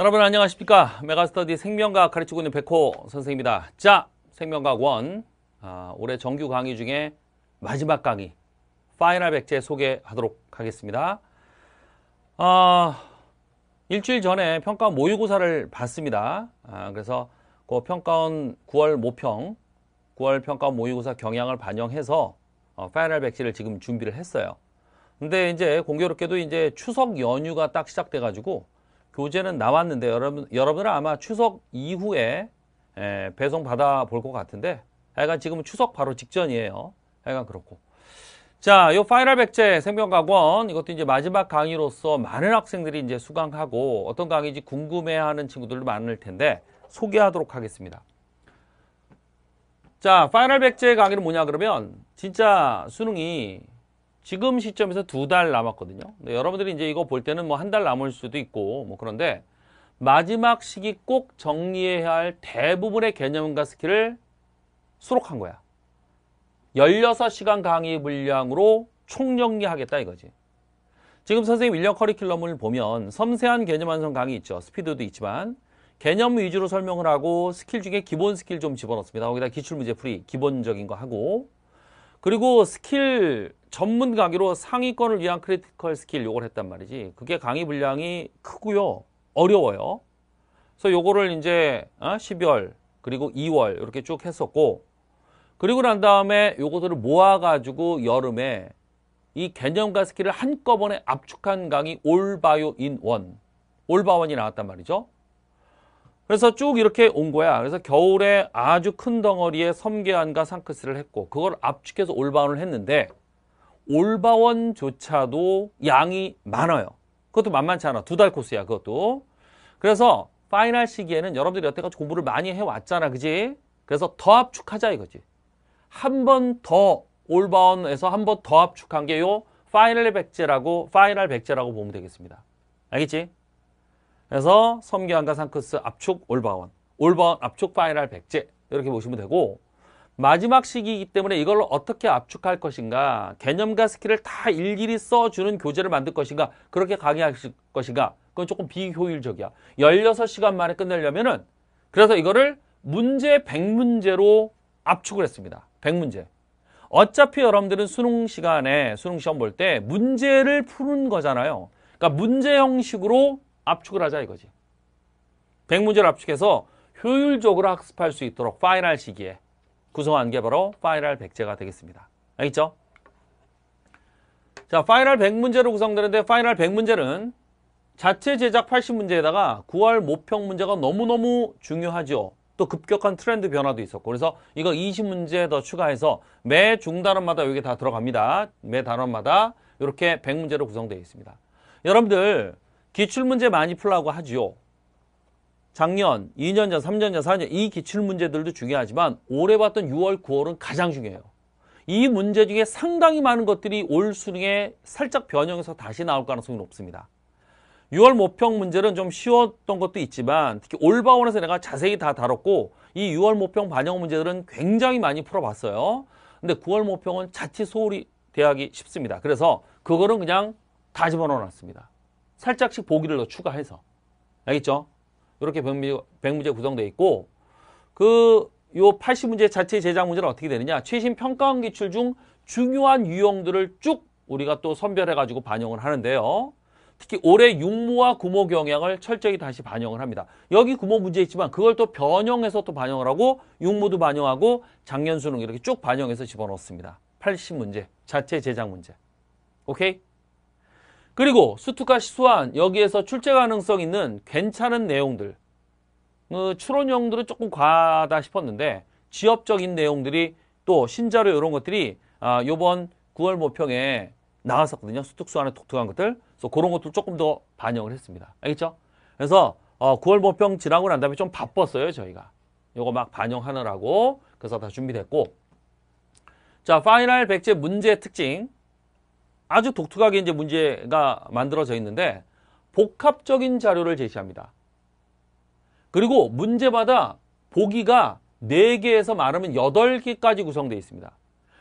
여러분 안녕하십니까 메가스터디 생명과학 가르치고 있는 백호 선생입니다 자 생명과학 1 아, 올해 정규 강의 중에 마지막 강의 파이널 백제 소개하도록 하겠습니다 아, 일주일 전에 평가 모의고사를 봤습니다 아, 그래서 그 평가원 9월 모평 9월 평가 모의고사 경향을 반영해서 어, 파이널 백제를 지금 준비를 했어요 근데 이제 공교롭게도 이제 추석 연휴가 딱 시작돼가지고 교재는 나왔는데 여러분, 여러분은 아마 추석 이후에 에, 예, 배송 받아볼 것 같은데 하여간 지금 추석 바로 직전이에요. 하여간 그렇고. 자, 요 파이널 백제 생명과학원 이것도 이제 마지막 강의로서 많은 학생들이 이제 수강하고 어떤 강의인지 궁금해하는 친구들도 많을 텐데 소개하도록 하겠습니다. 자, 파이널 백제 강의는 뭐냐 그러면 진짜 수능이 지금 시점에서 두 달 남았거든요. 여러분들이 이제 이거 볼 때는 뭐 한 달 남을 수도 있고 뭐 그런데 마지막 시기 꼭 정리해야 할 대부분의 개념과 스킬을 수록한 거야. 16시간 강의 분량으로 총정리하겠다 이거지. 지금 선생님 1년 커리큘럼을 보면 섬세한 개념 완성 강의 있죠. 스피드도 있지만 개념 위주로 설명을 하고 스킬 중에 기본 스킬 좀 집어넣습니다. 거기다 기출문제 풀이 기본적인 거 하고 그리고 스킬 전문 강의로 상위권을 위한 크리티컬 스킬 요걸 했단 말이지. 그게 강의 분량이 크고요. 어려워요. 그래서 요거를 이제 12월 어, 그리고 2월 이렇게 쭉 했었고 그리고 난 다음에 요것들을 모아가지고 여름에 이 개념과 스킬을 한꺼번에 압축한 강의 올바요 인원 올바원이 나왔단 말이죠. 그래서 쭉 이렇게 온 거야. 그래서 겨울에 아주 큰덩어리의 섬계안과 상크스를 했고 그걸 압축해서 올바원을 했는데 올바원조차도 양이 많아요. 그것도 만만치 않아. 두 달 코스야 그것도. 그래서 파이널 시기에는 여러분들이 여태까지 공부를 많이 해왔잖아. 그지? 그래서 더 압축하자 이거지. 한 번 더 올바원에서 한 번 더 압축한 게요 파이널 백제라고 파이널 백제라고 보면 되겠습니다. 알겠지? 그래서 섬기환과 상크스 압축 올바원, 올바원 압축 파이랄 백제 이렇게 보시면 되고 마지막 시기이기 때문에 이걸 어떻게 압축할 것인가 개념과 스킬을 다 일일이 써주는 교재를 만들 것인가 그렇게 강의하실 것인가 그건 조금 비효율적이야 16시간 만에 끝내려면 은 그래서 이거를 문제 100문제로 압축을 했습니다 100문제 어차피 여러분들은 수능 시간에 수능 시험 볼 때 문제를 푸는 거잖아요 그러니까 문제 형식으로 압축을 하자 이거지. 100문제를 압축해서 효율적으로 학습할 수 있도록 파이널 시기에 구성한 게 바로 파이널 1 0 0제가 되겠습니다. 알겠죠? 자, 파이널 100문제로 구성되는데 파이널 100문제는 자체 제작 80문제에다가 9월 모평 문제가 너무너무 중요하죠. 또 급격한 트렌드 변화도 있었고 그래서 이거 20문제 더 추가해서 매 중단원마다 여기 다 들어갑니다. 매 단원마다 이렇게 100문제로 구성되어 있습니다. 여러분들 기출문제 많이 풀라고 하지요. 작년, 2년 전, 3년 전, 4년 이 기출문제들도 중요하지만 올해 봤던 6월, 9월은 가장 중요해요. 이 문제 중에 상당히 많은 것들이 올 수능에 살짝 변형해서 다시 나올 가능성이 높습니다. 6월 모평 문제는 좀 쉬웠던 것도 있지만 특히 올바원에서 내가 자세히 다 다뤘고 이 6월 모평 반영 문제들은 굉장히 많이 풀어봤어요. 근데 9월 모평은 자칫 소홀히 대하기 쉽습니다. 그래서 그거는 그냥 다 집어넣어놨습니다. 살짝씩 보기를 더 추가해서 알겠죠? 이렇게 100문제 구성되어 있고 그요 80문제 자체 제작 문제는 어떻게 되느냐 최신 평가원 기출 중 중요한 유형들을 쭉 우리가 또 선별해가지고 반영을 하는데요. 특히 올해 육모와 구모 경향을 철저히 다시 반영을 합니다. 여기 구모 문제 있지만 그걸 또 변형해서 또 반영을 하고 육모도 반영하고 작년 수능 이렇게 쭉 반영해서 집어넣었습니다. 80문제 자체 제작 문제. 오케이? 그리고 수투카시 수완 여기에서 출제 가능성 있는 괜찮은 내용들 어, 추론 용들은 조금 과하다 싶었는데 지엽적인 내용들이 또 신자료 이런 것들이 아, 요번 9월 모평에 나왔었거든요. 수특수안에 독특한 것들. 그래서 그런 것도 조금 더 반영을 했습니다. 알겠죠? 그래서 어, 9월 모평 지나고 난 다음에 좀 바빴어요. 저희가. 요거 막 반영하느라고. 그래서 다 준비됐고. 자, 파이널 백제 문제 특징. 아주 독특하게 이제 문제가 만들어져 있는데 복합적인 자료를 제시합니다. 그리고 문제마다 보기가 4개에서 많으면 8개까지 구성되어 있습니다.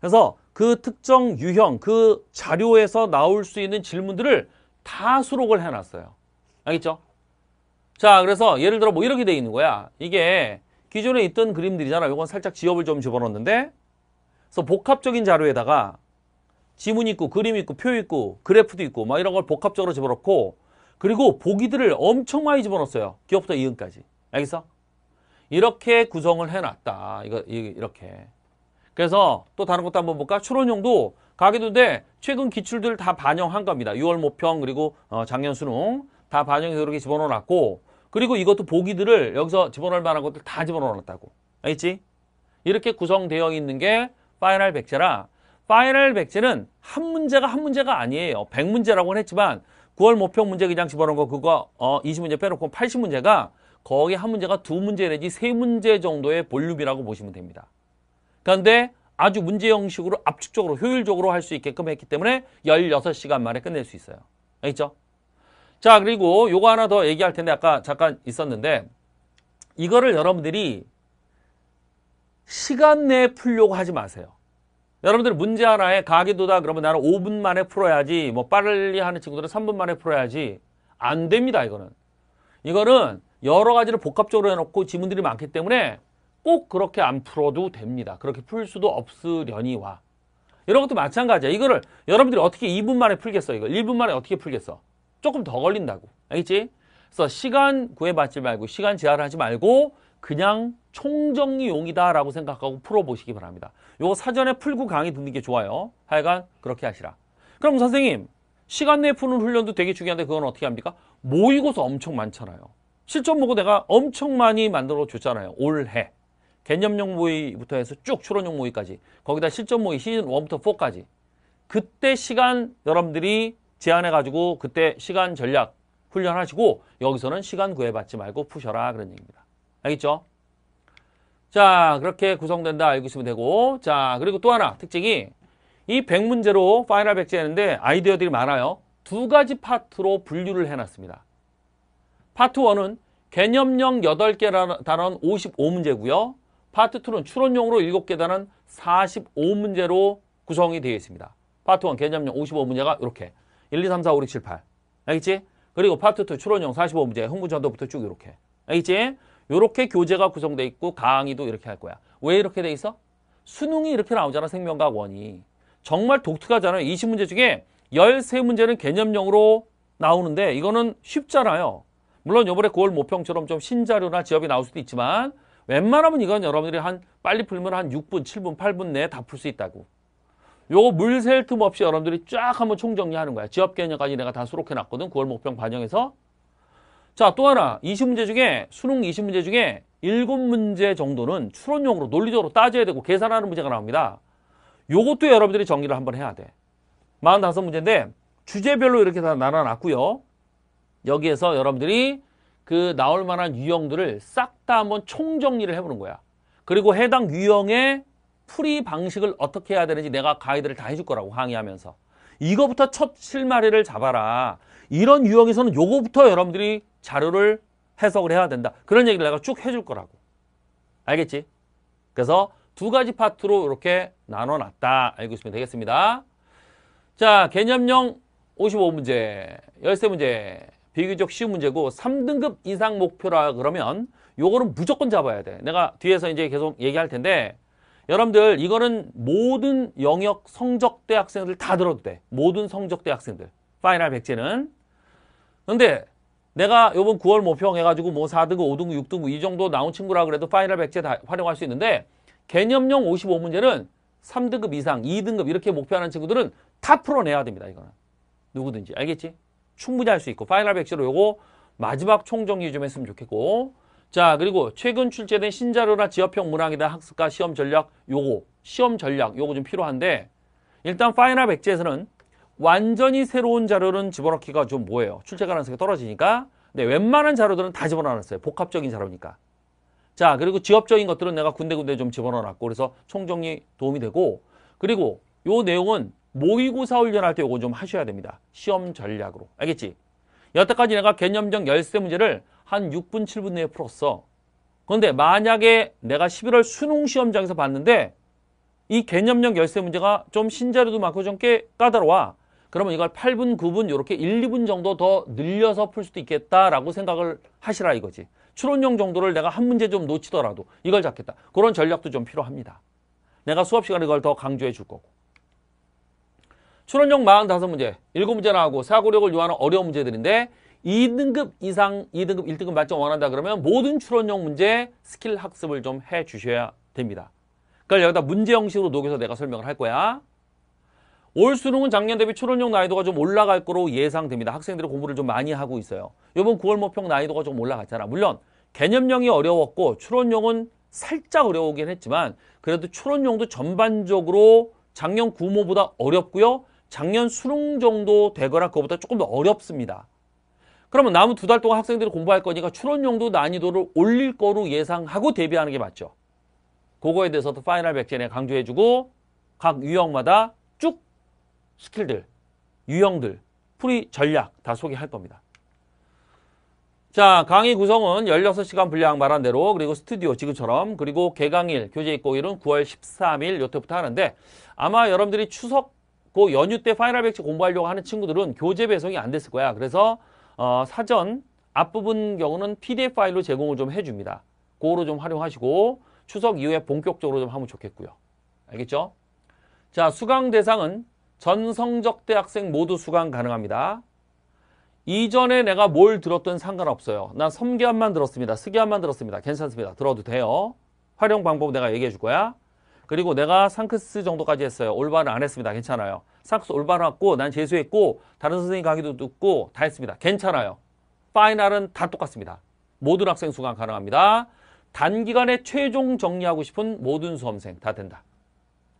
그래서 그 특정 유형, 그 자료에서 나올 수 있는 질문들을 다 수록을 해놨어요. 알겠죠? 자, 그래서 예를 들어 뭐 이렇게 돼 있는 거야. 이게 기존에 있던 그림들이잖아. 요건 살짝 지엽을 좀 집어넣었는데 그래서 복합적인 자료에다가 지문 있고 그림 있고 표 있고 그래프도 있고 막 이런 걸 복합적으로 집어넣고 그리고 보기들을 엄청 많이 집어넣었어요. 기업부터 이은까지 알겠어? 이렇게 구성을 해놨다. 이거 이렇게. 그래서 또 다른 것도 한번 볼까? 추론용도 가계도인데 최근 기출들 다 반영한 겁니다. 6월 모평 그리고 어, 작년 수능 다 반영해서 이렇게 집어넣어놨고 그리고 이것도 보기들을 여기서 집어넣을 만한 것들 다 집어넣어놨다고. 알겠지? 이렇게 구성되어 있는 게 파이널 백제라 파이널 백제는 한 문제가 한 문제가 아니에요. 100문제라고는 했지만 9월 목표 문제 그냥 집어넣은 거 그거 어 20문제 빼놓고 80문제가 거기 한 문제가 두 문제 내지 세 문제 정도의 볼륨이라고 보시면 됩니다. 그런데 아주 문제 형식으로 압축적으로 효율적으로 할 수 있게끔 했기 때문에 16시간 만에 끝낼 수 있어요. 알겠죠? 자 그리고 요거 하나 더 얘기할 텐데 아까 잠깐 있었는데 이거를 여러분들이 시간 내에 풀려고 하지 마세요. 여러분들 문제 하나에 가계도다 그러면 나는 5분 만에 풀어야지 뭐 빨리 하는 친구들은 3분 만에 풀어야지 안 됩니다 이거는 이거는 여러 가지를 복합적으로 해놓고 지문들이 많기 때문에 꼭 그렇게 안 풀어도 됩니다 그렇게 풀 수도 없으려니와 이런 것도 마찬가지야 이거를 여러분들이 어떻게 2분 만에 풀겠어 이거 1분 만에 어떻게 풀겠어 조금 더 걸린다고 알겠지? 그래서 시간 구해받지 말고 시간 제한하지 말고 그냥 총정리용이다라고 생각하고 풀어보시기 바랍니다. 요거 사전에 풀고 강의 듣는 게 좋아요. 하여간 그렇게 하시라. 그럼 선생님 시간 내에 푸는 훈련도 되게 중요한데 그건 어떻게 합니까? 모의고사 엄청 많잖아요. 실전 보고 내가 엄청 많이 만들어 줬잖아요. 올해. 개념용 모의부터 해서 쭉 추론용 모의까지. 거기다 실전 모의 시즌 1부터 4까지. 그때 시간 여러분들이 제안해가지고 그때 시간 전략 훈련하시고 여기서는 시간 구해받지 말고 푸셔라 그런 얘기입니다. 알겠죠? 자 그렇게 구성된다 알고 있으면 되고 자 그리고 또 하나 특징이 이 100문제로 파이널 백제했는데 아이디어들이 많아요 두 가지 파트로 분류를 해놨습니다 파트 1은 개념형 8개 단원 55문제고요 파트 2는 추론용으로 7개 단원 45문제로 구성이 되어 있습니다 파트 1 개념형 55문제가 이렇게 1, 2, 3, 4, 5, 6, 7, 8 알겠지? 그리고 파트 2 추론용 45문제 흥분전도부터 쭉 이렇게 알겠지? 이렇게 교재가 구성돼 있고 강의도 이렇게 할 거야. 왜 이렇게 돼 있어? 수능이 이렇게 나오잖아 생명과학원이. 정말 독특하잖아요. 20문제 중에 13문제는 개념형으로 나오는데 이거는 쉽잖아요. 물론 요번에 9월 모평처럼 좀 신자료나 지업이 나올 수도 있지만 웬만하면 이건 여러분들이 한 빨리 풀면 한 6분, 7분, 8분 내에 다 풀 수 있다고. 요거 물셀 틈 없이 여러분들이 쫙 한번 총정리하는 거야. 지업 개념까지 내가 다 수록해놨거든. 9월 모평 반영해서 자, 또 하나 20문제 중에 수능 20문제 중에 7문제 정도는 추론용으로 논리적으로 따져야 되고 계산하는 문제가 나옵니다. 요것도 여러분들이 정리를 한번 해야 돼. 45문제인데 주제별로 이렇게 다 나눠놨고요. 여기에서 여러분들이 그 나올 만한 유형들을 싹 다 한번 총정리를 해보는 거야. 그리고 해당 유형의 풀이 방식을 어떻게 해야 되는지 내가 가이드를 다 해줄 거라고 항의하면서 이거부터 첫 실마리를 잡아라. 이런 유형에서는 요거부터 여러분들이 자료를 해석을 해야 된다. 그런 얘기를 내가 쭉 해줄 거라고. 알겠지? 그래서 두 가지 파트로 이렇게 나눠놨다. 알고 있으면 되겠습니다. 자, 개념형 55문제, 1 3 문제 비교적 쉬운 문제고 3등급 이상 목표라 그러면 요거는 무조건 잡아야 돼. 내가 뒤에서 이제 계속 얘기할 텐데 여러분들 이거는 모든 영역 성적대 학생들 다 들어도 돼. 모든 성적대 학생들. 파이널 백제는. 근데 내가 요번 9월 모평 해가지고 뭐 4등급, 5등급, 6등급 이 정도 나온 친구라 그래도 파이널 백제 다 활용할 수 있는데 개념용 55문제는 3등급 이상, 2등급 이렇게 목표하는 친구들은 다풀로내야 됩니다. 이거는 누구든지 알겠지? 충분히 할 수 있고 파이널 백제로 요거 마지막 총정리 좀 했으면 좋겠고 자 그리고 최근 출제된 신자료나 지역형 문항에 대한 학습과 시험 전략 요거 시험 전략 요거 좀 필요한데 일단 파이널 백제에서는 완전히 새로운 자료는 집어넣기가 좀 뭐예요. 출제 가능성이 떨어지니까. 네, 웬만한 자료들은 다 집어넣었어요. 복합적인 자료니까. 자, 그리고 지엽적인 것들은 내가 군데군데 좀 집어넣어놨고 그래서 총정리 도움이 되고 그리고 요 내용은 모의고사 훈련할 때 요건 좀 하셔야 됩니다. 시험 전략으로. 알겠지? 여태까지 내가 개념적 열쇠 문제를 한 6분, 7분 내에 풀었어. 그런데 만약에 내가 11월 수능 시험장에서 봤는데 이개념적 열쇠 문제가 좀 신자료도 많고 좀 꽤 까다로워. 그러면 이걸 8분, 9분 이렇게 1, 2분 정도 더 늘려서 풀 수도 있겠다라고 생각을 하시라 이거지. 추론용 정도를 내가 한 문제 좀 놓치더라도 이걸 잡겠다. 그런 전략도 좀 필요합니다. 내가 수업 시간에 이걸 더 강조해 줄 거고. 추론용 45문제, 7문제 나하고 사고력을 요하는 어려운 문제들인데 2등급 이상, 2등급, 1등급 만점 원한다 그러면 모든 추론용 문제 스킬 학습을 좀 해 주셔야 됩니다. 그걸 여기다 문제 형식으로 녹여서 내가 설명을 할 거야. 올 수능은 작년 대비 추론용 난이도가 좀 올라갈 거로 예상됩니다. 학생들이 공부를 좀 많이 하고 있어요. 이번 9월 모평 난이도가 좀 올라갔잖아. 물론 개념형이 어려웠고 추론용은 살짝 어려우긴 했지만 그래도 추론용도 전반적으로 작년 구모보다 어렵고요. 작년 수능 정도 되거나 그거보다 조금 더 어렵습니다. 그러면 남은 두 달 동안 학생들이 공부할 거니까 추론용도 난이도를 올릴 거로 예상하고 대비하는 게 맞죠. 그거에 대해서도 파이널 백제에 강조해주고 각 유형마다 쭉 스킬들, 유형들, 풀이 전략 다 소개할 겁니다. 자, 강의 구성은 16시간 분량 말한 대로 그리고 스튜디오 지금처럼 그리고 개강일, 교재 입고일은 9월 13일 요때부터 하는데 아마 여러분들이 추석 고 연휴 때 파이널 백지 공부하려고 하는 친구들은 교재 배송이 안 됐을 거야. 그래서 어, 사전 앞부분 경우는 PDF 파일로 제공을 좀 해줍니다. 그거로 좀 활용하시고 추석 이후에 본격적으로 좀 하면 좋겠고요. 알겠죠? 자, 수강 대상은 전성적 대학생 모두 수강 가능합니다. 이전에 내가 뭘 들었든 상관없어요. 난섬기안만 들었습니다. 스기안만 들었습니다. 괜찮습니다. 들어도 돼요. 활용 방법 내가 얘기해 줄 거야. 그리고 내가 상크스 정도까지 했어요. 올바른 안 했습니다. 괜찮아요. 상크스 올바른 했고 난 재수했고 다른 선생님 강의도 듣고 다 했습니다. 괜찮아요. 파이널은 다 똑같습니다. 모든 학생 수강 가능합니다. 단기간에 최종 정리하고 싶은 모든 수험생 다 된다.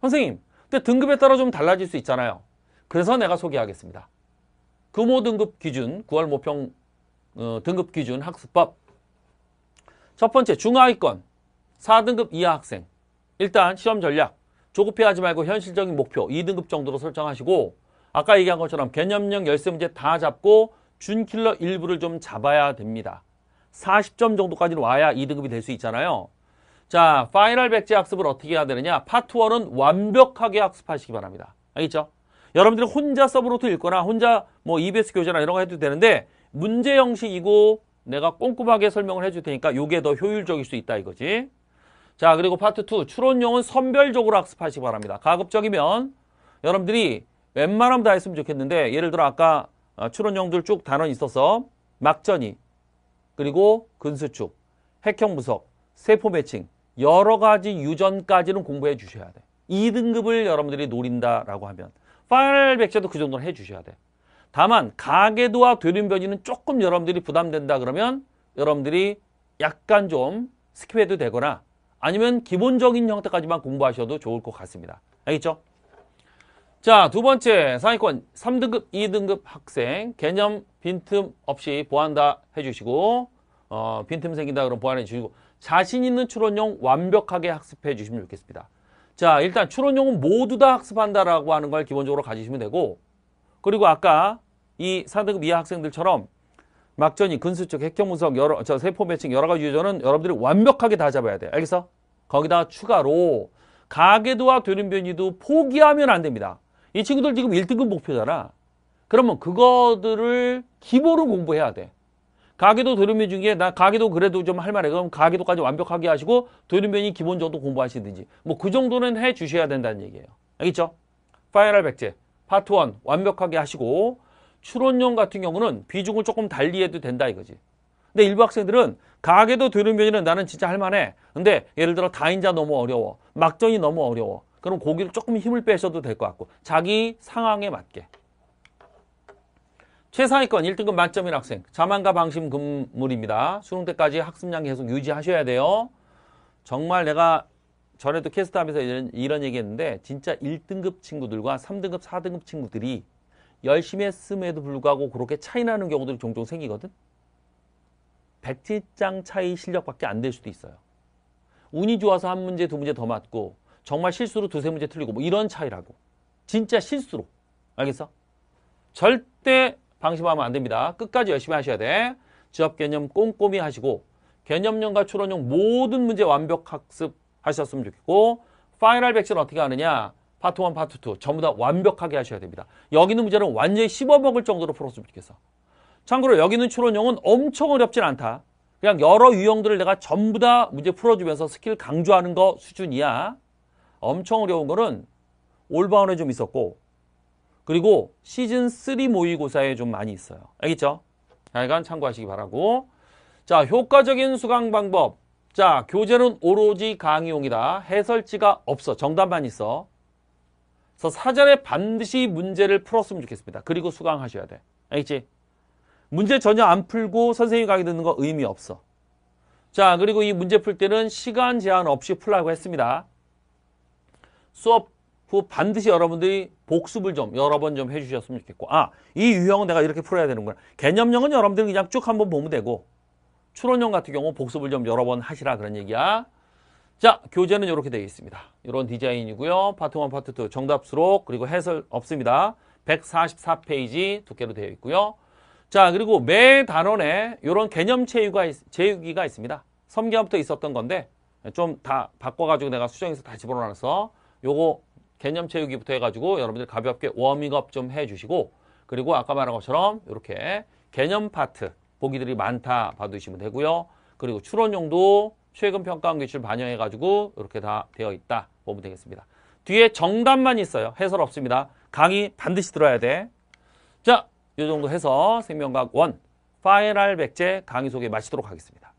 선생님 근데 등급에 따라 좀 달라질 수 있잖아요. 그래서 내가 소개하겠습니다. 금호등급 기준, 9월 모평 어, 등급 기준 학습법 첫 번째, 중하위권, 4등급 이하 학생 일단 시험 전략, 조급해하지 말고 현실적인 목표 2등급 정도로 설정하시고 아까 얘기한 것처럼 개념형 열쇠 문제 다 잡고 준킬러 일부를 좀 잡아야 됩니다. 40점 정도까지는 와야 2등급이 될 수 있잖아요. 자, 파이널 백지 학습을 어떻게 해야 되느냐? 파트 1은 완벽하게 학습하시기 바랍니다. 알겠죠? 여러분들이 혼자 서브로트 읽거나 혼자 뭐 EBS 교재나 이런 거 해도 되는데 문제 형식이고 내가 꼼꼼하게 설명을 해줄 테니까 이게 더 효율적일 수 있다 이거지. 자, 그리고 파트 2 추론용은 선별적으로 학습하시기 바랍니다. 가급적이면 여러분들이 웬만하면 다 했으면 좋겠는데 예를 들어 아까 어, 추론형들 쭉 단원 있어서 막전이 그리고 근수축, 핵형 부석, 세포 매칭 여러 가지 유전까지는 공부해 주셔야 돼. 2등급을 여러분들이 노린다라고 하면 파일 백제도 그 정도는 해 주셔야 돼. 다만 가계도와 되륜변이는 조금 여러분들이 부담된다 그러면 여러분들이 약간 좀 스킵해도 되거나 아니면 기본적인 형태까지만 공부하셔도 좋을 것 같습니다. 알겠죠? 자, 두 번째 상위권 3등급, 2등급 학생 개념 빈틈 없이 보완다 해주시고 어, 빈틈 생긴다 그럼 보완해 주시고 자신 있는 추론용 완벽하게 학습해 주시면 좋겠습니다. 자, 일단 추론용은 모두 다 학습한다라고 하는 걸 기본적으로 가지시면 되고 그리고 아까 이 4등급 이하 학생들처럼 막전이 근수적 핵형 분석 여러 저 세포 매칭 여러 가지 유저는 여러분들이 완벽하게 다 잡아야 돼요. 알겠어? 거기다 추가로 가계도와 되는 변이도 포기하면 안 됩니다. 이 친구들 지금 1등급 목표잖아. 그러면 그거들을 기본으로 공부해야 돼. 가기도 도련변 중에 나 가기도 그래도 좀 할 만해. 그럼 가기도까지 완벽하게 하시고 도련변 기본 적으로 공부하시든지 뭐 그 정도는 해 주셔야 된다는 얘기예요. 알겠죠? 파이널 백제 파트 원 완벽하게 하시고 추론형 같은 경우는 비중을 조금 달리 해도 된다 이거지. 근데 일부 학생들은 가게도 들으면 이는 나는 진짜 할 만해. 근데 예를 들어 다인자 너무 어려워. 막전이 너무 어려워. 그럼 고기를 조금 힘을 빼셔도 될 것 같고 자기 상황에 맞게 최상위권 1등급 만점인 학생 자만과 방심 금물입니다. 수능 때까지 학습량 계속 유지하셔야 돼요. 정말 내가 전에도 캐스트하면서 이런, 이런 얘기했는데 진짜 1등급 친구들과 3등급, 4등급 친구들이 열심히 했음에도 불구하고 그렇게 차이나는 경우들이 종종 생기거든. 백지장 차이 실력밖에 안 될 수도 있어요. 운이 좋아서 한 문제, 두 문제 더 맞고 정말 실수로 두세 문제 틀리고 뭐 이런 차이라고. 진짜 실수로. 알겠어? 절대 방심하면 안 됩니다. 끝까지 열심히 하셔야 돼. 지업 개념 꼼꼼히 하시고 개념용과 추론용 모든 문제 완벽 학습 하셨으면 좋겠고 파이널 백신 어떻게 하느냐 파트 1, 파트 2 전부 다 완벽하게 하셔야 됩니다. 여기 있는 문제는 완전히 씹어먹을 정도로 풀었으면 좋겠어. 참고로 여기 있는 추론용은 엄청 어렵진 않다. 그냥 여러 유형들을 내가 전부 다 문제 풀어주면서 스킬 강조하는 거 수준이야. 엄청 어려운 거는 올바운에 좀 있었고 그리고 시즌 3 모의고사에 좀 많이 있어요. 알겠죠? 잠깐 참고하시기 바라고. 자, 효과적인 수강 방법. 자, 교재는 오로지 강의용이다. 해설지가 없어. 정답만 있어. 그래서 사전에 반드시 문제를 풀었으면 좋겠습니다. 그리고 수강하셔야 돼. 알겠지? 문제 전혀 안 풀고 선생님 강의 듣는 거 의미 없어. 자, 그리고 이 문제 풀 때는 시간 제한 없이 풀라고 했습니다. 수업 후 반드시 여러분들이 복습을 좀 여러 번 좀 해주셨으면 좋겠고 아 이 유형은 내가 이렇게 풀어야 되는구나 개념형은 여러분들이 그냥 쭉 한번 보면 되고 추론형 같은 경우 복습을 좀 여러 번 하시라 그런 얘기야 자 교재는 이렇게 되어 있습니다 이런 디자인이고요 파트 1 파트 2 정답 수록 그리고 해설 없습니다 144페이지 두께로 되어 있고요 자 그리고 매 단원에 이런 개념 체육가 제휴기가 있습니다 섬기함부터 있었던 건데 좀 다 바꿔가지고 내가 수정해서 다 집어넣어서 요거 개념 채우기부터 해가지고 여러분들 가볍게 워밍업 좀 해주시고 그리고 아까 말한 것처럼 이렇게 개념 파트 보기들이 많다 봐두시면 되고요. 그리고 추론용도 최근 평가한 기출 반영해가지고 이렇게 다 되어 있다 보면 되겠습니다. 뒤에 정답만 있어요. 해설 없습니다. 강의 반드시 들어야 돼. 자, 이 정도 해서 생명과학 원파이널 백제 강의 소개 마치도록 하겠습니다.